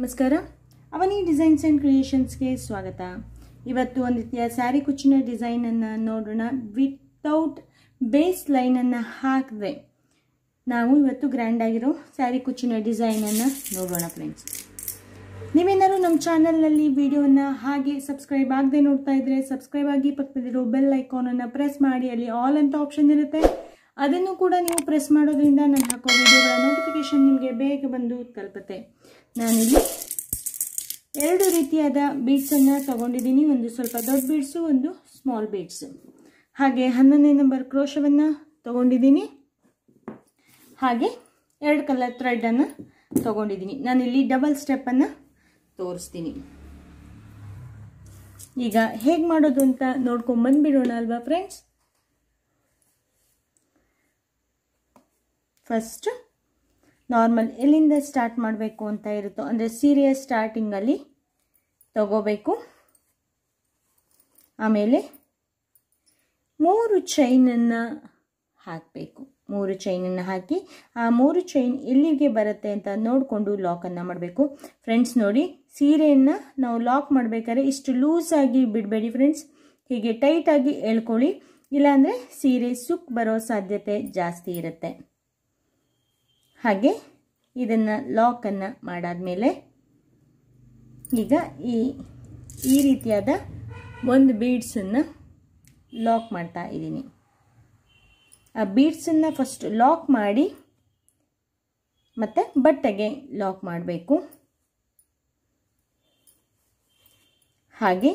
ನಮಸ್ಕಾರ ಅವನಿ designs and ಕ್ರಿಯೇಷನ್ಸ್ಗೆ ಸ್ವಾಗತ ಇವತ್ತು ಒಂದು ರೀತಿಯ ಸ್ಯಾರಿ ಕುಚ್ಚಿನ ಡಿಸೈನನ್ನು ನೋಡೋಣ ವಿತೌಟ್ ಬೇಸ್ ಲೈನನ್ನು ಹಾಕದೆ ನಾವು ಇವತ್ತು ಗ್ರ್ಯಾಂಡ್ ಆಗಿರೋ ಸ್ಯಾರಿ ಕುಚ್ಚಿನ ಡಿಸೈನನ್ನು ನೋಡೋಣ ಫ್ರೆಂಡ್ಸ್ ನೀವೇನಾದ್ರು ನಮ್ಮ ಚಾನಲ್ನಲ್ಲಿ ವಿಡಿಯೋನ ಹಾಗೆ ಸಬ್ಸ್ಕ್ರೈಬ್ ಆಗದೆ ನೋಡ್ತಾ ಇದ್ರೆ ಸಬ್ಸ್ಕ್ರೈಬ್ ಆಗಿ ಪಕ್ಕದಲ್ಲಿರೋ ಬೆಲ್ ಐಕಾನನ್ನು ಪ್ರೆಸ್ ಮಾಡಿ ಅಲ್ಲಿ ಆಲ್ ಅಂತ ಆಪ್ಷನ್ ಇರುತ್ತೆ ಅದನ್ನು ಕೂಡ ನೀವು ಪ್ರೆಸ್ ಮಾಡೋದ್ರಿಂದ ನಾನು ಹಾಕೋ ವಿಡಿಯೋಗಳ ನೋಟಿಫಿಕೇಶನ್ ನಿಮಗೆ ಬೇಗ ಬಂದು ತಲುಪುತ್ತೆ ನಾನಿಲ್ಲಿ ಎರಡು ರೀತಿಯಾದ ಬೀಡ್ಸನ್ನು ತಗೊಂಡಿದ್ದೀನಿ ಒಂದು ಸ್ವಲ್ಪ ದೊಡ್ಡ ಬೀಡ್ಸು ಒಂದು ಸ್ಮಾಲ್ ಬೀಡ್ಸು ಹಾಗೆ ಹನ್ನೊಂದನೇ ನಂಬರ್ ಕ್ರೋಶವನ್ನು ತಗೊಂಡಿದ್ದೀನಿ ಹಾಗೆ ಎರಡು ಕಲರ್ ತಗೊಂಡಿದ್ದೀನಿ ತೊಗೊಂಡಿದ್ದೀನಿ ನಾನಿಲ್ಲಿ ಡಬಲ್ ಸ್ಟೆಪ್ಪನ್ನು ತೋರಿಸ್ತೀನಿ ಈಗ ಹೇಗೆ ಮಾಡೋದು ಅಂತ ನೋಡ್ಕೊಂಬಂದ್ಬಿಡೋಣ ಅಲ್ವಾ ಫ್ರೆಂಡ್ಸ್ ಫಸ್ಟ್ ನಾರ್ಮಲ್ ಎಲ್ಲಿಂದ ಸ್ಟಾರ್ಟ್ ಮಾಡಬೇಕು ಅಂತ ಇರುತ್ತೋ ಅಂದರೆ ಸೀರೆಯ ಸ್ಟಾರ್ಟಿಂಗಲ್ಲಿ ತಗೋಬೇಕು ಆಮೇಲೆ ಮೂರು ಚೈನನ್ನು ಹಾಕಬೇಕು ಮೂರು ಚೈನನ್ನು ಹಾಕಿ ಆ ಮೂರು ಚೈನ್ ಎಲ್ಲಿಗೆ ಬರುತ್ತೆ ಅಂತ ನೋಡಿಕೊಂಡು ಲಾಕನ್ನು ಮಾಡಬೇಕು ಫ್ರೆಂಡ್ಸ್ ನೋಡಿ ಸೀರೆಯನ್ನು ನಾವು ಲಾಕ್ ಮಾಡಬೇಕಾದ್ರೆ ಇಷ್ಟು ಲೂಸಾಗಿ ಬಿಡಬೇಡಿ ಫ್ರೆಂಡ್ಸ್ ಹೀಗೆ ಟೈಟಾಗಿ ಎಳ್ಕೊಳ್ಳಿ ಇಲ್ಲಾಂದರೆ ಸೀರೆ ಸುಕ್ ಬರೋ ಸಾಧ್ಯತೆ ಜಾಸ್ತಿ ಇರುತ್ತೆ ಹಾಗೆ ಇದನ್ನು ಲಾಕನ್ನು ಮಾಡಾದಮೇಲೆ ಈಗ ಈ ಈ ರೀತಿಯಾದ ಒಂದು ಬೀಡ್ಸನ್ನು ಲಾಕ್ ಮಾಡ್ತಾ ಇದ್ದೀನಿ ಆ ಬೀಡ್ಸನ್ನು ಫಸ್ಟ್ ಲಾಕ್ ಮಾಡಿ ಮತ್ತು ಬಟ್ಟೆಗೆ ಲಾಕ್ ಮಾಡಬೇಕು ಹಾಗೆ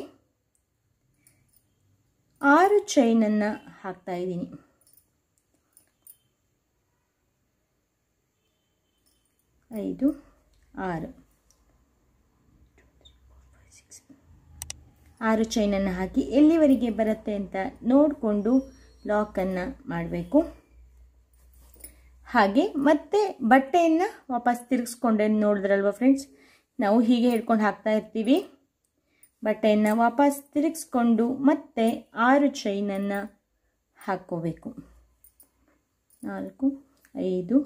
ಆರು ಚೈನನ್ನು ಹಾಕ್ತಾ ಇದ್ದೀನಿ ಐದು ಆರು ಆರು ಚೈನನ್ನು ಹಾಕಿ ಎಲ್ಲಿವರೆಗೆ ಬರುತ್ತೆ ಅಂತ ನೋಡಿಕೊಂಡು ಲಾಕನ್ನು ಮಾಡಬೇಕು ಹಾಗೆ ಮತ್ತೆ ಬಟ್ಟೆಯನ್ನು ವಾಪಸ್ ತಿರುಗಿಸ್ಕೊಂಡೆ ನೋಡಿದ್ರಲ್ವ ಫ್ರೆಂಡ್ಸ್ ನಾವು ಹೀಗೆ ಹಿಡ್ಕೊಂಡು ಹಾಕ್ತಾ ಇರ್ತೀವಿ ಬಟ್ಟೆಯನ್ನು ವಾಪಸ್ ತಿರುಗಿಸ್ಕೊಂಡು ಮತ್ತೆ ಆರು ಚೈನನ್ನು ಹಾಕ್ಕೋಬೇಕು ನಾಲ್ಕು ಐದು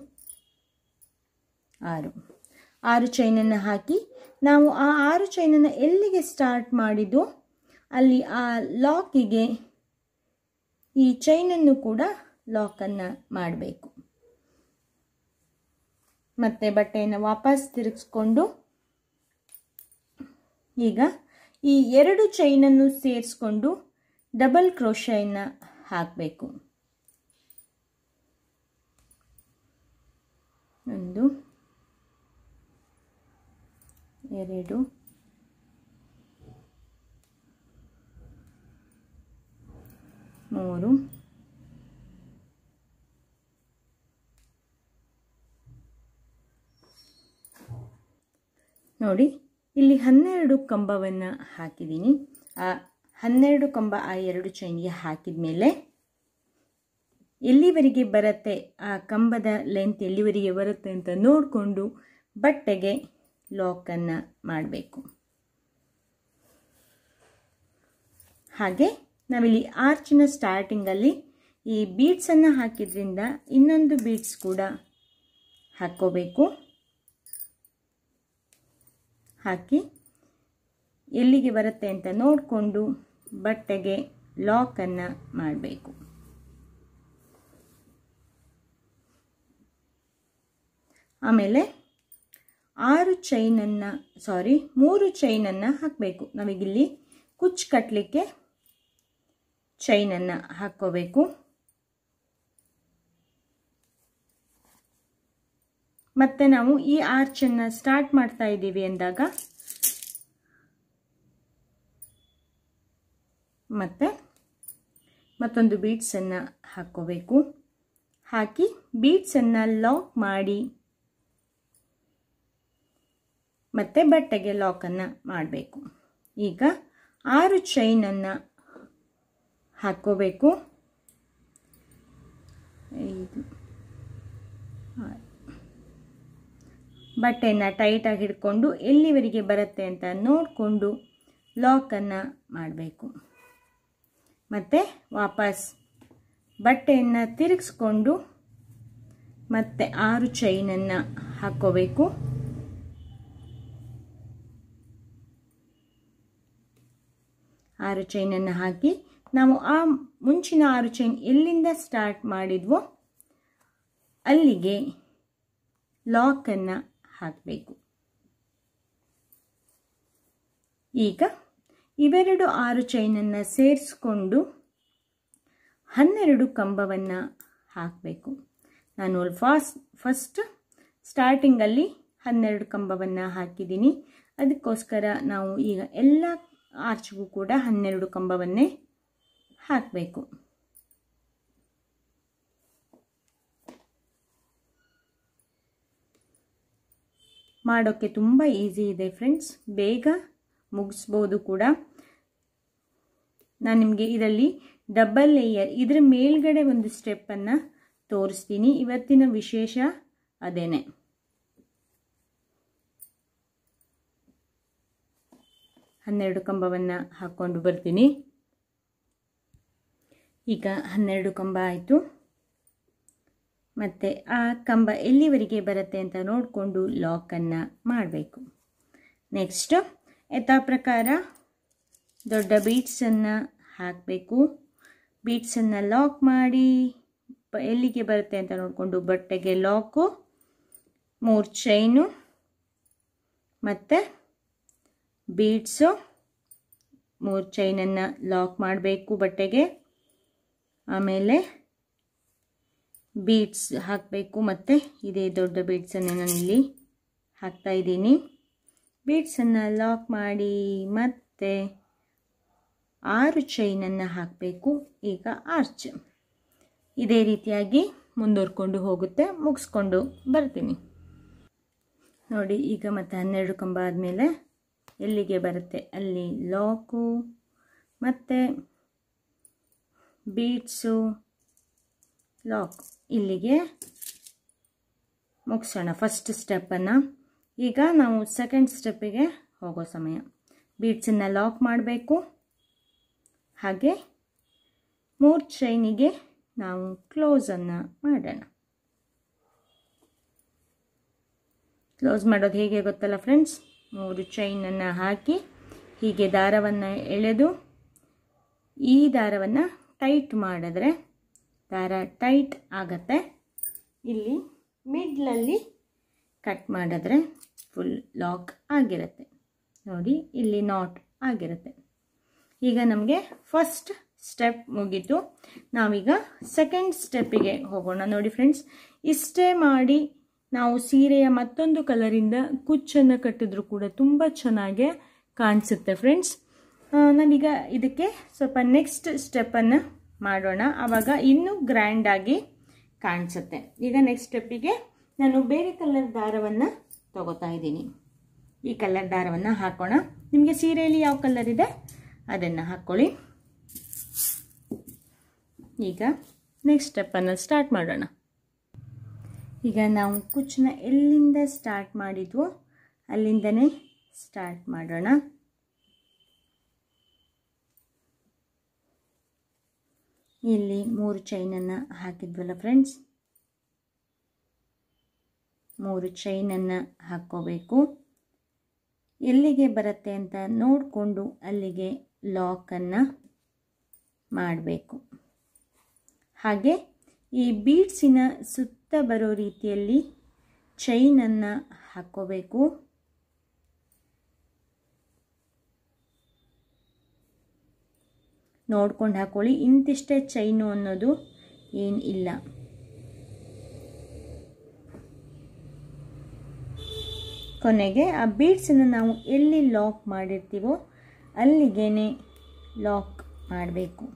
ಆರು ಆರು ಚೈನನ್ನು ಹಾಕಿ ನಾವು ಆ ಆರು ಚೈನನ್ನು ಎಲ್ಲಿಗೆ ಸ್ಟಾರ್ಟ್ ಮಾಡಿದ್ದು ಅಲ್ಲಿ ಆ ಲಾಕಿಗೆ ಈ ಚೈನನ್ನು ಕೂಡ ಲಾಕನ್ನು ಮಾಡಬೇಕು ಮತ್ತೆ ಬಟ್ಟೆಯನ್ನು ವಾಪಸ್ ತಿರುಗಿಸ್ಕೊಂಡು ಈಗ ಈ ಎರಡು ಚೈನನ್ನು ಸೇರಿಸ್ಕೊಂಡು ಡಬಲ್ ಕ್ರೋಶನ್ನು ಹಾಕಬೇಕು ಒಂದು ಎರಡು ಮೂರು ನೋಡಿ ಇಲ್ಲಿ ಹನ್ನೆರಡು ಕಂಬವನ್ನು ಹಾಕಿದ್ದೀನಿ ಆ ಹನ್ನೆರಡು ಕಂಬ ಆ ಎರಡು ಚೈನ್ಗೆ ಹಾಕಿದ ಮೇಲೆ ಎಲ್ಲಿವರೆಗೆ ಬರುತ್ತೆ ಆ ಕಂಬದ ಲೆಂತ್ ಎಲ್ಲಿವರೆಗೆ ಬರುತ್ತೆ ಅಂತ ನೋಡಿಕೊಂಡು ಬಟ್ಟೆಗೆ ಲಾಕನ್ನು ಮಾಡಬೇಕು ಹಾಗೆ ನಾವಿಲ್ಲಿ ಆರ್ಚಿನ ಸ್ಟಾರ್ಟಿಂಗಲ್ಲಿ ಈ ಬೀಡ್ಸನ್ನು ಹಾಕಿದ್ರಿಂದ ಇನ್ನೊಂದು ಬೀಡ್ಸ್ ಕೂಡ ಹಾಕ್ಕೋಬೇಕು ಹಾಕಿ ಎಲ್ಲಿಗೆ ಬರುತ್ತೆ ಅಂತ ನೋಡಿಕೊಂಡು ಬಟ್ಟೆಗೆ ಲಾಕನ್ನು ಮಾಡಬೇಕು ಆಮೇಲೆ ಆರು ಚೈನನ್ನು ಸಾರಿ ಮೂರು ಚೈನನ್ನು ಹಾಕಬೇಕು ನಮಗಿಲ್ಲಿ ಕುಚ್ ಕಟ್ಟಲಿಕ್ಕೆ ಚೈನನ್ನು ಹಾಕೋಬೇಕು ಮತ್ತೆ ನಾವು ಈ ಆರ್ಚನ್ನು ಸ್ಟಾರ್ಟ್ ಮಾಡ್ತಾ ಇದ್ದೀವಿ ಅಂದಾಗ ಮತ್ತೆ ಮತ್ತೊಂದು ಬೀಟ್ಸನ್ನು ಹಾಕೋಬೇಕು ಹಾಕಿ ಬೀಟ್ಸನ್ನು ಲಾಕ್ ಮಾಡಿ ಮತ್ತು ಬಟ್ಟೆಗೆ ಲಾಕನ್ನು ಮಾಡಬೇಕು ಈಗ ಆರು ಚೈನನ್ನು ಹಾಕ್ಕೋಬೇಕು ಬಟ್ಟೆಯನ್ನು ಟೈಟಾಗಿ ಹಿಡ್ಕೊಂಡು ಎಲ್ಲಿವರೆಗೆ ಬರುತ್ತೆ ಅಂತ ನೋಡಿಕೊಂಡು ಲಾಕನ್ನು ಮಾಡಬೇಕು ಮತ್ತು ವಾಪಸ್ ಬಟ್ಟೆಯನ್ನು ತಿರುಗಿಸ್ಕೊಂಡು ಮತ್ತೆ ಆರು ಚೈನನ್ನು ಹಾಕ್ಕೋಬೇಕು ಆರು ಚೈನನ್ನು ಹಾಕಿ ನಾವು ಆ ಮುಂಚಿನ ಆರು ಚೈನ್ ಎಲ್ಲಿಂದ ಸ್ಟಾರ್ಟ್ ಮಾಡಿದ್ವೋ ಅಲ್ಲಿಗೆ ಲಾಕನ್ನು ಹಾಕಬೇಕು ಈಗ ಇವೆರಡು ಆರು ಚೈನನ್ನು ಸೇರಿಸ್ಕೊಂಡು ಹನ್ನೆರಡು ಕಂಬವನ್ನು ಹಾಕಬೇಕು ನಾನು ಫಾಸ್ಟ್ ಫಸ್ಟ್ ಸ್ಟಾರ್ಟಿಂಗಲ್ಲಿ ಹನ್ನೆರಡು ಕಂಬವನ್ನು ಹಾಕಿದ್ದೀನಿ ಅದಕ್ಕೋಸ್ಕರ ನಾವು ಈಗ ಎಲ್ಲ ಆರ್ಚ್ಗೂ ಕೂಡ ಹನ್ನೆರಡು ಕಂಬವನ್ನೇ ಹಾಕಬೇಕು ಮಾಡೋಕ್ಕೆ ತುಂಬ ಈಸಿ ಇದೆ ಫ್ರೆಂಡ್ಸ್ ಬೇಗ ಮುಗಿಸ್ಬೋದು ಕೂಡ ನಾನು ನಿಮಗೆ ಇದರಲ್ಲಿ ಡಬಲ್ ಲೇಯರ್ ಇದರ ಮೇಲ್ಗಡೆ ಒಂದು ಸ್ಟೆಪ್ಪನ್ನು ತೋರಿಸ್ತೀನಿ ಇವತ್ತಿನ ವಿಶೇಷ ಅದೇನೆ ಹನ್ನೆರಡು ಕಂಬವನ್ನು ಹಾಕ್ಕೊಂಡು ಬರ್ತೀನಿ ಈಗ ಹನ್ನೆರಡು ಕಂಬ ಆಯಿತು ಮತ್ತು ಆ ಕಂಬ ಎಲ್ಲಿವರೆಗೆ ಬರುತ್ತೆ ಅಂತ ನೋಡಿಕೊಂಡು ಲಾಕನ್ನು ಮಾಡಬೇಕು ನೆಕ್ಸ್ಟು ಯಥಾ ಪ್ರಕಾರ ದೊಡ್ಡ ಬೀಟ್ಸನ್ನು ಹಾಕಬೇಕು ಬೀಟ್ಸನ್ನು ಲಾಕ್ ಮಾಡಿ ಎಲ್ಲಿಗೆ ಬರುತ್ತೆ ಅಂತ ನೋಡಿಕೊಂಡು ಬಟ್ಟೆಗೆ ಲಾಕು ಮೂರು ಚೈನು ಮತ್ತು ಬೀಡ್ಸು ಮೂರು ಚೈನನ್ನು ಲಾಕ್ ಮಾಡಬೇಕು ಬಟ್ಟೆಗೆ ಆಮೇಲೆ ಬೀಡ್ಸ್ ಹಾಕಬೇಕು ಮತ್ತು ಇದೇ ದೊಡ್ಡ ಬೀಡ್ಸನ್ನು ನಾನಿಲ್ಲಿ ಹಾಕ್ತಾ ಇದ್ದೀನಿ ಬೀಡ್ಸನ್ನು ಲಾಕ್ ಮಾಡಿ ಮತ್ತೆ ಆರು ಚೈನನ್ನು ಹಾಕಬೇಕು ಈಗ ಆರ್ಚ್ ಇದೇ ರೀತಿಯಾಗಿ ಮುಂದುವರ್ಕೊಂಡು ಹೋಗುತ್ತೆ ಮುಗಿಸ್ಕೊಂಡು ಬರ್ತೀನಿ ನೋಡಿ ಈಗ ಮತ್ತೆ ಹನ್ನೆರಡು ಕಂಬ ಆದಮೇಲೆ ಎಲ್ಲಿಗೆ ಬರುತ್ತೆ ಅಲ್ಲಿ ಲಾಕು ಮತ್ತು ಬೀಟ್ಸು ಲಾಕ್ ಇಲ್ಲಿಗೆ ಮುಗಿಸೋಣ ಫಸ್ಟ್ ಸ್ಟೆಪ್ಪನ್ನು ಈಗ ನಾವು ಸೆಕೆಂಡ್ ಸ್ಟೆಪ್ಪಿಗೆ ಹೋಗೋ ಸಮಯ ಬೀಟ್ಸನ್ನು ಲಾಕ್ ಮಾಡಬೇಕು ಹಾಗೆ ಮೂರು ಚೈನಿಗೆ ನಾವು ಕ್ಲೋಸನ್ನು ಮಾಡೋಣ ಕ್ಲೋಸ್ ಮಾಡೋದು ಹೇಗೆ ಗೊತ್ತಲ್ಲ ಫ್ರೆಂಡ್ಸ್ ಮೂರು ಚೈನನ್ನು ಹಾಕಿ ಹೀಗೆ ದಾರವನ್ನು ಎಳೆದು ಈ ದಾರವನ್ನು ಟೈಟ್ ಮಾಡಿದ್ರೆ ದಾರ ಟೈಟ್ ಆಗತ್ತೆ ಇಲ್ಲಿ ಮಿಡ್ಲಲ್ಲಿ ಕಟ್ ಮಾಡಿದ್ರೆ ಫುಲ್ ಲಾಕ್ ಆಗಿರುತ್ತೆ ನೋಡಿ ಇಲ್ಲಿ ನಾಟ್ ಆಗಿರುತ್ತೆ ಈಗ ನಮಗೆ ಫಸ್ಟ್ ಸ್ಟೆಪ್ ಮುಗಿತು ನಾವೀಗ ಸೆಕೆಂಡ್ ಸ್ಟೆಪ್ಪಿಗೆ ಹೋಗೋಣ ನೋಡಿ ಫ್ರೆಂಡ್ಸ್ ಇಷ್ಟೇ ಮಾಡಿ ನಾವು ಸೀರೆಯ ಮತ್ತೊಂದು ಕಲರಿಂದ ಕುಚ್ಚನ್ನು ಕಟ್ಟಿದ್ರು ಕೂಡ ತುಂಬ ಚೆನ್ನಾಗೆ ಕಾಣಿಸುತ್ತೆ ಫ್ರೆಂಡ್ಸ್ ನಾನೀಗ ಇದಕ್ಕೆ ಸ್ವಲ್ಪ ನೆಕ್ಸ್ಟ್ ಸ್ಟೆಪ್ಪನ್ನು ಮಾಡೋಣ ಆವಾಗ ಇನ್ನೂ ಗ್ರ್ಯಾಂಡಾಗಿ ಕಾಣಿಸುತ್ತೆ ಈಗ ನೆಕ್ಸ್ಟ್ ಸ್ಟೆಪ್ಪಿಗೆ ನಾನು ಬೇರೆ ಕಲರ್ ದಾರವನ್ನು ತಗೋತಾ ಇದ್ದೀನಿ ಈ ಕಲರ್ ದಾರವನ್ನು ಹಾಕೋಣ ನಿಮಗೆ ಸೀರೆಯಲ್ಲಿ ಯಾವ ಕಲರ್ ಇದೆ ಅದನ್ನು ಹಾಕ್ಕೊಳ್ಳಿ ಈಗ ನೆಕ್ಸ್ಟ್ ಸ್ಟೆಪ್ಪನ್ನು ಸ್ಟಾರ್ಟ್ ಮಾಡೋಣ ಈಗ ನಾವು ಕುಚ್ಚನ್ನ ಎಲ್ಲಿಂದ ಸ್ಟಾರ್ಟ್ ಮಾಡಿದ್ವೋ ಅಲ್ಲಿಂದನೇ ಸ್ಟಾರ್ಟ್ ಮಾಡೋಣ ಇಲ್ಲಿ ಮೂರು ಚೈನನ್ನು ಹಾಕಿದ್ವಲ್ಲ ಫ್ರೆಂಡ್ಸ್ ಮೂರು ಚೈನನ್ನು ಹಾಕ್ಕೋಬೇಕು ಎಲ್ಲಿಗೆ ಬರುತ್ತೆ ಅಂತ ನೋಡಿಕೊಂಡು ಅಲ್ಲಿಗೆ ಲಾಕನ್ನು ಮಾಡಬೇಕು ಹಾಗೆ ಈ ಬೀಡ್ಸಿನ ಸುತ್ತ ಸುತ್ತ ಬರೋ ರೀತಿಯಲ್ಲಿ ಚೈನನ್ನು ಹಾಕ್ಕೋಬೇಕು ನೋಡ್ಕೊಂಡು ಹಾಕೊಳ್ಳಿ ಇಂತಿಷ್ಟೇ ಚೈನು ಅನ್ನೋದು ಏನು ಇಲ್ಲ ಕೊನೆಗೆ ಆ ಬೀಡ್ಸನ್ನು ನಾವು ಎಲ್ಲಿ ಲಾಕ್ ಮಾಡಿರ್ತೀವೋ ಅಲ್ಲಿಗೇ ಲಾಕ್ ಮಾಡಬೇಕು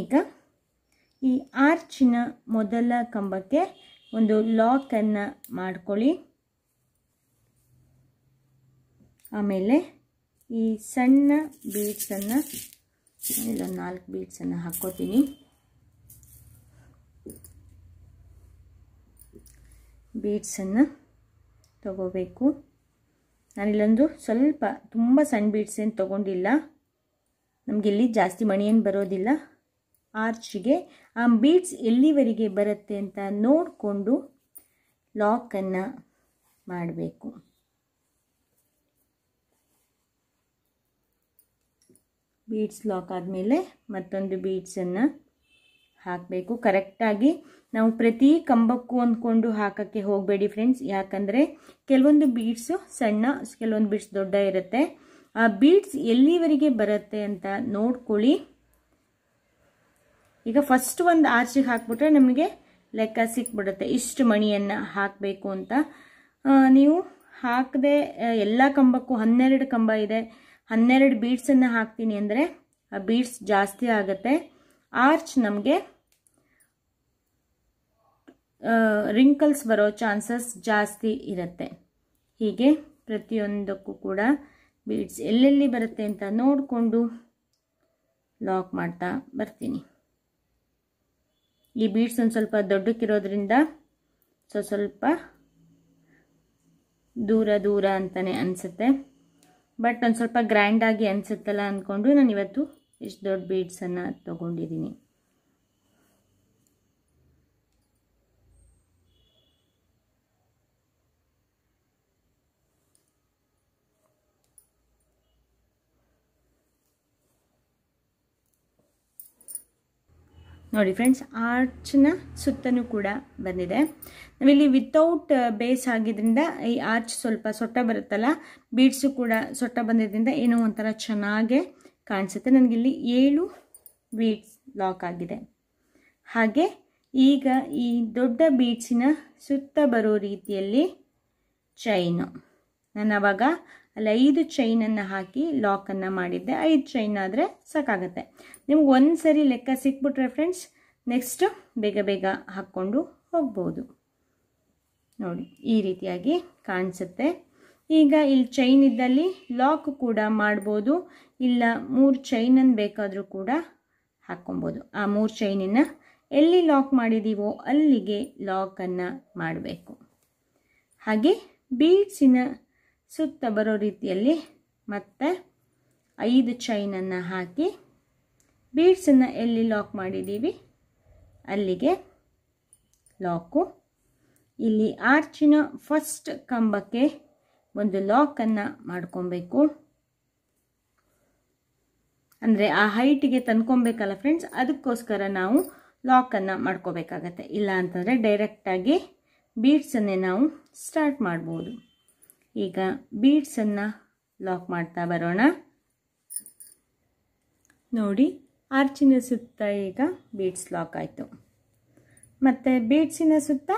ಈಗ ಈ ಆರ್ಚಿನ ಮೊದಲ ಕಂಬಕ್ಕೆ ಒಂದು ಲಾಕನ್ನು ಮಾಡ್ಕೊಳ್ಳಿ ಆಮೇಲೆ ಈ ಸಣ್ಣ ಬೀಡ್ಸನ್ನು ಇಲ್ಲೊಂದು ನಾಲ್ಕು ಬೀಡ್ಸನ್ನು ಹಾಕ್ಕೋತೀನಿ ಬೀಡ್ಸನ್ನು ತಗೋಬೇಕು ನಾನಿಲ್ಲೊಂದು ಸ್ವಲ್ಪ ತುಂಬ ಸಣ್ಣ ಬೀಡ್ಸ್ ಏನು ತೊಗೊಂಡಿಲ್ಲ ಇಲ್ಲಿ ಜಾಸ್ತಿ ಮಣಿ ಬರೋದಿಲ್ಲ ಆರ್ಚಿಗೆ ಆ ಬೀಡ್ಸ್ ಎಲ್ಲಿವರೆಗೆ ಬರುತ್ತೆ ಅಂತ ನೋಡಿಕೊಂಡು ಲಾಕನ್ನು ಮಾಡಬೇಕು ಬೀಡ್ಸ್ ಲಾಕ್ ಆದಮೇಲೆ ಮತ್ತೊಂದು ಬೀಡ್ಸನ್ನು ಹಾಕಬೇಕು ಕರೆಕ್ಟಾಗಿ ನಾವು ಪ್ರತಿ ಕಂಬಕ್ಕೂ ಅಂದ್ಕೊಂಡು ಹಾಕೋಕ್ಕೆ ಹೋಗಬೇಡಿ ಫ್ರೆಂಡ್ಸ್ ಯಾಕಂದರೆ ಕೆಲವೊಂದು ಬೀಡ್ಸು ಸಣ್ಣ ಕೆಲವೊಂದು ಬೀಡ್ಸ್ ದೊಡ್ಡ ಇರುತ್ತೆ ಆ ಬೀಡ್ಸ್ ಎಲ್ಲಿವರೆಗೆ ಬರುತ್ತೆ ಅಂತ ನೋಡ್ಕೊಳ್ಳಿ ಈಗ ಫಸ್ಟ್ ಒಂದು ಆರ್ಚಿಗೆ ಹಾಕ್ಬಿಟ್ರೆ ನಮಗೆ ಲೆಕ್ಕ ಸಿಕ್ಬಿಡುತ್ತೆ ಇಷ್ಟು ಮಣಿಯನ್ನು ಹಾಕಬೇಕು ಅಂತ ನೀವು ಹಾಕದೆ ಎಲ್ಲ ಕಂಬಕ್ಕೂ ಹನ್ನೆರಡು ಕಂಬ ಇದೆ ಹನ್ನೆರಡು ಬೀಡ್ಸನ್ನು ಹಾಕ್ತೀನಿ ಅಂದರೆ ಆ ಬೀಡ್ಸ್ ಜಾಸ್ತಿ ಆಗುತ್ತೆ ಆರ್ಚ್ ನಮಗೆ ರಿಂಕಲ್ಸ್ ಬರೋ ಚಾನ್ಸಸ್ ಜಾಸ್ತಿ ಇರುತ್ತೆ ಹೀಗೆ ಪ್ರತಿಯೊಂದಕ್ಕೂ ಕೂಡ ಬೀಡ್ಸ್ ಎಲ್ಲೆಲ್ಲಿ ಬರುತ್ತೆ ಅಂತ ನೋಡಿಕೊಂಡು ಲಾಕ್ ಮಾಡ್ತಾ ಬರ್ತೀನಿ ಈ ಬೀಡ್ಸ್ ಒಂದು ಸ್ವಲ್ಪ ದೊಡ್ಡಕ್ಕಿರೋದ್ರಿಂದ ಸೊ ದೂರ ದೂರ ಅಂತಲೇ ಅನಿಸುತ್ತೆ ಬಟ್ ಒಂದು ಸ್ವಲ್ಪ ಗ್ರ್ಯಾಂಡಾಗಿ ಅನಿಸುತ್ತಲ್ಲ ಅಂದ್ಕೊಂಡು ನಾನು ಇವತ್ತು ಇಷ್ಟು ದೊಡ್ಡ ಬೀಡ್ಸನ್ನು ತೊಗೊಂಡಿದ್ದೀನಿ ನೋಡಿ ಫ್ರೆಂಡ್ಸ್ ಆರ್ಚ್ನ ಸುತ್ತನೂ ಕೂಡ ಬಂದಿದೆ ನಾವಿಲ್ಲಿ ವಿತೌಟ್ ಬೇಸ್ uh, ಆಗಿದ್ದರಿಂದ ಈ ಆರ್ಚ್ ಸ್ವಲ್ಪ ಸೊಟ್ಟ ಬರುತ್ತಲ್ಲ ಬೀಡ್ಸು ಕೂಡ ಸೊಟ್ಟ ಬಂದಿದ್ದರಿಂದ ಏನೋ ಒಂಥರ ಚೆನ್ನಾಗೆ ಕಾಣಿಸುತ್ತೆ ನನಗಿಲ್ಲಿ ಏಳು ಬೀಡ್ಸ್ ಲಾಕ್ ಆಗಿದೆ ಹಾಗೆ ಈಗ ಈ ದೊಡ್ಡ ಬೀಡ್ಸಿನ ಸುತ್ತ ಬರೋ ರೀತಿಯಲ್ಲಿ ಚೈನು ನಾನು ಅವಾಗ ಅಲ್ಲಿ ಐದು ಚೈನನ್ನು ಹಾಕಿ ಲಾಕನ್ನು ಮಾಡಿದ್ದೆ ಐದು ಚೈನ್ ಆದರೆ ಸಾಕಾಗತ್ತೆ ನಿಮ್ಗೆ ಒಂದು ಸರಿ ಲೆಕ್ಕ ಸಿಕ್ಬಿಟ್ರೆ ಫ್ರೆಂಡ್ಸ್ ನೆಕ್ಸ್ಟ್ ಬೇಗ ಬೇಗ ಹಾಕ್ಕೊಂಡು ಹೋಗ್ಬೋದು ನೋಡಿ ಈ ರೀತಿಯಾಗಿ ಕಾಣಿಸುತ್ತೆ ಈಗ ಇಲ್ಲಿ ಚೈನ್ ಇದ್ದಲ್ಲಿ ಲಾಕ್ ಕೂಡ ಮಾಡ್ಬೋದು ಇಲ್ಲ ಮೂರು ಚೈನನ್ನು ಬೇಕಾದರೂ ಕೂಡ ಹಾಕ್ಕೊಬೋದು ಆ ಮೂರು ಚೈನನ್ನು ಎಲ್ಲಿ ಲಾಕ್ ಮಾಡಿದ್ದೀವೋ ಅಲ್ಲಿಗೆ ಲಾಕನ್ನು ಮಾಡಬೇಕು ಹಾಗೆ ಬೀಡ್ಸಿನ ಸುತ್ತ ಬರೋ ರೀತಿಯಲ್ಲಿ ಮತ್ತೆ ಐದು ಚೈನನ್ನು ಹಾಕಿ ಬೀಡ್ಸನ್ನು ಎಲ್ಲಿ ಲಾಕ್ ಮಾಡಿದ್ದೀವಿ ಅಲ್ಲಿಗೆ ಲಾಕು ಇಲ್ಲಿ ಆರ್ಚಿನ ಫಸ್ಟ್ ಕಂಬಕ್ಕೆ ಒಂದು ಲಾಕನ್ನು ಮಾಡ್ಕೊಬೇಕು ಅಂದರೆ ಆ ಹೈಟಿಗೆ ತಂದ್ಕೊಬೇಕಲ್ಲ ಫ್ರೆಂಡ್ಸ್ ಅದಕ್ಕೋಸ್ಕರ ನಾವು ಲಾಕನ್ನು ಮಾಡ್ಕೋಬೇಕಾಗತ್ತೆ ಇಲ್ಲ ಅಂತಂದರೆ ಡೈರೆಕ್ಟಾಗಿ ಬೀಡ್ಸನ್ನೇ ನಾವು ಸ್ಟಾರ್ಟ್ ಮಾಡ್ಬೋದು ಈಗ ಬೀಡ್ಸನ್ನು ಲಾಕ್ ಮಾಡ್ತಾ ಬರೋಣ ನೋಡಿ ಆರ್ಚಿನ ಸುತ್ತ ಈಗ ಬೀಡ್ಸ್ ಲಾಕ್ ಆಯಿತು ಮತ್ತು ಬೀಡ್ಸಿನ ಸುತ್ತ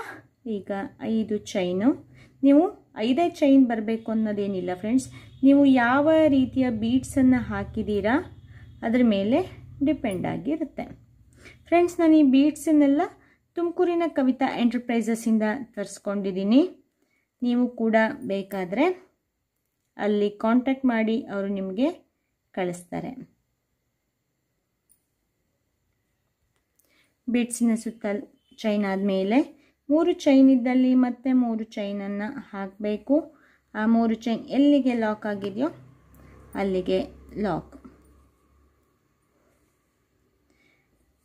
ಈಗ ಐದು ಚೈನು ನೀವು ಐದೇ ಚೈನ್ ಬರಬೇಕು ಅನ್ನೋದೇನಿಲ್ಲ ಫ್ರೆಂಡ್ಸ್ ನೀವು ಯಾವ ರೀತಿಯ ಬೀಡ್ಸನ್ನು ಹಾಕಿದ್ದೀರಾ ಅದರ ಮೇಲೆ ಡಿಪೆಂಡ್ ಆಗಿರುತ್ತೆ ಫ್ರೆಂಡ್ಸ್ ನಾನು ಈ ಬೀಡ್ಸನ್ನೆಲ್ಲ ತುಮಕೂರಿನ ಕವಿತಾ ಎಂಟರ್ಪ್ರೈಸಸ್ಸಿಂದ ತರಿಸ್ಕೊಂಡಿದ್ದೀನಿ ನೀವು ಕೂಡ ಬೇಕಾದರೆ ಅಲ್ಲಿ ಕಾಂಟ್ಯಾಕ್ಟ್ ಮಾಡಿ ಅವರು ನಿಮಗೆ ಕಳಿಸ್ತಾರೆ ಬಿಡ್ಸಿನ ಸುತ್ತ ಚೈನ್ ಆದಮೇಲೆ ಮೂರು ಚೈನ್ ಇದ್ದಲ್ಲಿ ಮತ್ತೆ ಮೂರು ಚೈನನ್ನು ಹಾಕಬೇಕು ಆ ಮೂರು ಚೈನ್ ಎಲ್ಲಿಗೆ ಲಾಕ್ ಆಗಿದೆಯೋ ಅಲ್ಲಿಗೆ ಲಾಕ್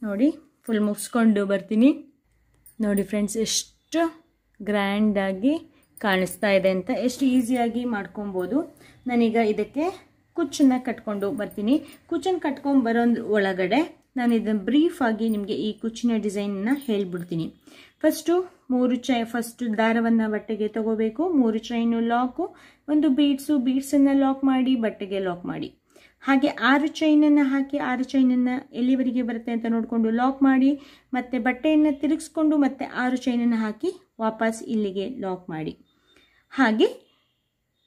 ನೋಡಿ ಫುಲ್ ಮುಗಿಸ್ಕೊಂಡು ಬರ್ತೀನಿ ನೋಡಿ ಫ್ರೆಂಡ್ಸ್ ಎಷ್ಟು ಗ್ರ್ಯಾಂಡಾಗಿ ಕಾಣಿಸ್ತಾ ಇದೆ ಅಂತ ಎಷ್ಟು ಈಸಿಯಾಗಿ ಮಾಡ್ಕೊಬೋದು ನಾನೀಗ ಇದಕ್ಕೆ ಕುಚ್ಚನ್ನು ಕಟ್ಕೊಂಡು ಬರ್ತೀನಿ ಕುಚ್ಚನ್ನು ಕಟ್ಕೊಂಡು ಬರೋ ಒಳಗಡೆ ನಾನು ಇದನ್ನು ಬ್ರೀಫ್ ಆಗಿ ನಿಮಗೆ ಈ ಕುಚ್ಚಿನ ಡಿಸೈನ್ನ ಹೇಳ್ಬಿಡ್ತೀನಿ ಫಸ್ಟು ಮೂರು ಚೈ ಫಸ್ಟ್ ದಾರವನ್ನು ಬಟ್ಟೆಗೆ ತಗೋಬೇಕು ಮೂರು ಚೈನು ಲಾಕು ಒಂದು ಬೀಡ್ಸು ಬೀಡ್ಸನ್ನು ಲಾಕ್ ಮಾಡಿ ಬಟ್ಟೆಗೆ ಲಾಕ್ ಮಾಡಿ ಹಾಗೆ ಆರು ಚೈನನ್ನು ಹಾಕಿ ಆರು ಚೈನನ್ನು ಎಲ್ಲಿವರೆಗೆ ಬರುತ್ತೆ ಅಂತ ನೋಡಿಕೊಂಡು ಲಾಕ್ ಮಾಡಿ ಮತ್ತು ಬಟ್ಟೆಯನ್ನು ತಿರುಗಿಸ್ಕೊಂಡು ಮತ್ತು ಆರು ಚೈನನ್ನು ಹಾಕಿ ವಾಪಸ್ ಇಲ್ಲಿಗೆ ಲಾಕ್ ಮಾಡಿ ಹಾಗೆ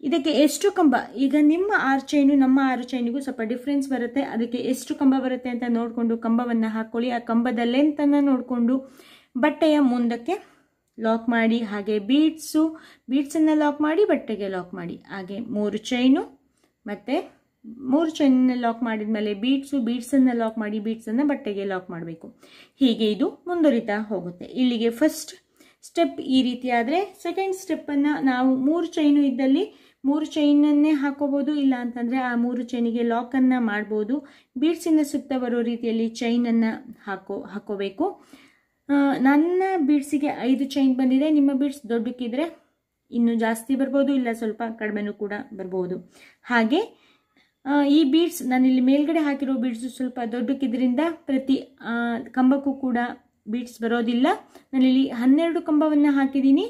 ಇದಕ್ಕೆ ಎಷ್ಟು ಕಂಬ ಈಗ ನಿಮ್ಮ ಆರು ಚೈನು ನಮ್ಮ ಆರು ಚೈನಿಗೂ ಸ್ವಲ್ಪ ಡಿಫ್ರೆನ್ಸ್ ಬರುತ್ತೆ ಅದಕ್ಕೆ ಎಷ್ಟು ಕಂಬ ಬರುತ್ತೆ ಅಂತ ನೋಡಿಕೊಂಡು ಕಂಬವನ್ನು ಹಾಕ್ಕೊಳ್ಳಿ ಆ ಕಂಬದ ಲೆಂತನ್ನು ನೋಡಿಕೊಂಡು ಬಟ್ಟೆಯ ಮುಂದಕ್ಕೆ ಲಾಕ್ ಮಾಡಿ ಹಾಗೆ ಬೀಡ್ಸು ಬೀಡ್ಸನ್ನು ಲಾಕ್ ಮಾಡಿ ಬಟ್ಟೆಗೆ ಲಾಕ್ ಮಾಡಿ ಹಾಗೆ ಮೂರು ಚೈನು ಮತ್ತು ಮೂರು ಚೈನನ್ನು ಲಾಕ್ ಮಾಡಿದ ಮೇಲೆ ಬೀಡ್ಸು ಬೀಡ್ಸನ್ನು ಲಾಕ್ ಮಾಡಿ ಬೀಡ್ಸನ್ನು ಬಟ್ಟೆಗೆ ಲಾಕ್ ಮಾಡಬೇಕು ಹೀಗೆ ಇದು ಮುಂದುವರಿತಾ ಹೋಗುತ್ತೆ ಇಲ್ಲಿಗೆ ಫಸ್ಟ್ ಸ್ಟೆಪ್ ಈ ರೀತಿ ಆದರೆ ಸೆಕೆಂಡ್ ಸ್ಟೆಪ್ಪನ್ನು ನಾವು ಮೂರು ಚೈನು ಇದ್ದಲ್ಲಿ ಮೂರು ಚೈನನ್ನೇ ಹಾಕೋಬೋದು ಇಲ್ಲ ಅಂತಂದರೆ ಆ ಮೂರು ಚೈನಿಗೆ ಲಾಕನ್ನು ಮಾಡ್ಬೋದು ಬೀಡ್ಸಿಂದ ಸುತ್ತ ಬರೋ ರೀತಿಯಲ್ಲಿ ಚೈನನ್ನು ಹಾಕೋ ಹಾಕೋಬೇಕು ನನ್ನ ಬೀಡ್ಸಿಗೆ ಐದು ಚೈನ್ ಬಂದಿದೆ ನಿಮ್ಮ ಬೀಡ್ಸ್ ದೊಡ್ಡಕ್ಕಿದ್ರೆ ಇನ್ನು ಜಾಸ್ತಿ ಬರ್ಬೋದು ಇಲ್ಲ ಸ್ವಲ್ಪ ಕಡಿಮೆನೂ ಕೂಡ ಬರ್ಬೋದು ಹಾಗೆ ಈ ಬೀಡ್ಸ್ ನಾನಿಲ್ಲಿ ಮೇಲ್ಗಡೆ ಹಾಕಿರೋ ಬೀಡ್ಸು ಸ್ವಲ್ಪ ದೊಡ್ಡಕ್ಕಿದ್ರಿಂದ ಪ್ರತಿ ಕಂಬಕ್ಕೂ ಕೂಡ ಬೀಟ್ಸ್ ಬರೋದಿಲ್ಲ ನಾನಿಲ್ಲಿ ಹನ್ನೆರಡು ಕಂಬವನ್ನು ಹಾಕಿದ್ದೀನಿ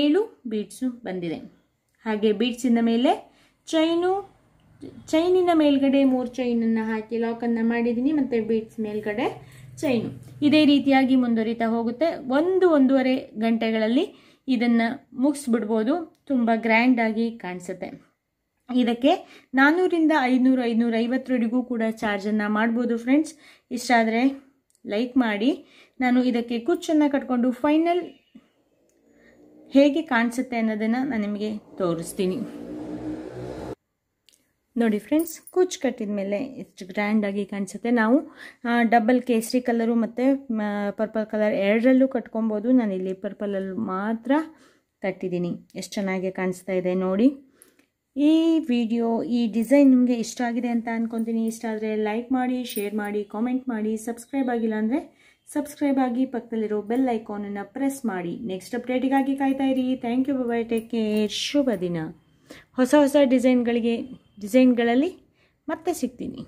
ಏಳು ಬೀಟ್ಸು ಬಂದಿದೆ ಹಾಗೆ ಬೀಟ್ಸಿನ ಮೇಲೆ ಚೈನು ಚೈನಿನ ಮೇಲ್ಗಡೆ ಮೂರು ಚೈನನ್ನು ಹಾಕಿ ಲಾಕನ್ನು ಮಾಡಿದ್ದೀನಿ ಮತ್ತು ಬೀಟ್ಸ್ ಮೇಲ್ಗಡೆ ಚೈನು ಇದೇ ರೀತಿಯಾಗಿ ಮುಂದುವರಿತಾ ಹೋಗುತ್ತೆ ಒಂದು ಒಂದೂವರೆ ಗಂಟೆಗಳಲ್ಲಿ ಇದನ್ನು ಮುಗಿಸ್ಬಿಡ್ಬೋದು ತುಂಬ ಗ್ರ್ಯಾಂಡಾಗಿ ಕಾಣಿಸುತ್ತೆ ಇದಕ್ಕೆ ನಾನ್ನೂರಿಂದ ಐನೂರು ಐನೂರ ಐವತ್ತರವರೆಗೂ ಕೂಡ ಚಾರ್ಜನ್ನು ಮಾಡ್ಬೋದು ಫ್ರೆಂಡ್ಸ್ ಇಷ್ಟಾದರೆ ಲೈಕ್ ಮಾಡಿ ನಾನು ಇದಕ್ಕೆ ಕುಚ್ಚನ್ನು ಕಟ್ಕೊಂಡು ಫೈನಲ್ ಹೇಗೆ ಕಾಣಿಸುತ್ತೆ ಅನ್ನೋದನ್ನು ನಾನು ನಿಮಗೆ ತೋರಿಸ್ತೀನಿ ನೋಡಿ ಫ್ರೆಂಡ್ಸ್ ಕುಚ್ ಕಟ್ಟಿದ ಮೇಲೆ ಎಷ್ಟು ಗ್ರ್ಯಾಂಡಾಗಿ ಕಾಣಿಸುತ್ತೆ ನಾವು ಡಬಲ್ ಕೇಸರಿ ಕಲರು ಮತ್ತು ಪರ್ಪಲ್ ಕಲರ್ ಎರಡರಲ್ಲೂ ಕಟ್ಕೊಬೋದು ನಾನು ಇಲ್ಲಿ ಪರ್ಪಲಲ್ಲಿ ಮಾತ್ರ ಕಟ್ಟಿದ್ದೀನಿ ಎಷ್ಟು ಚೆನ್ನಾಗಿ ಕಾಣಿಸ್ತಾ ಇದೆ ನೋಡಿ ಈ ವಿಡಿಯೋ ಈ ಡಿಸೈನ್ ನಿಮಗೆ ಇಷ್ಟ ಆಗಿದೆ ಅಂತ ಅಂದ್ಕೊತೀನಿ ಇಷ್ಟ ಆದರೆ ಲೈಕ್ ಮಾಡಿ ಶೇರ್ ಮಾಡಿ ಕಾಮೆಂಟ್ ಮಾಡಿ ಸಬ್ಸ್ಕ್ರೈಬ್ ಆಗಿಲ್ಲ ಅಂದರೆ ಸಬ್ಸ್ಕ್ರೈಬ್ ಆಗಿ ಪಕ್ಕದಲ್ಲಿರೋ ಬೆಲ್ ಐಕಾನನ್ನು ಪ್ರೆಸ್ ಮಾಡಿ ನೆಕ್ಸ್ಟ್ ಅಪ್ಡೇಟಿಗಾಗಿ ಕಾಯ್ತಾ ಇರಿ thank you bye take care ಶುಭ ದಿನ ಹೊಸ ಹೊಸ ಡಿಸೈನ್ಗಳಿಗೆ ಡಿಸೈನ್ಗಳಲ್ಲಿ ಮತ್ತೆ ಸಿಗ್ತೀನಿ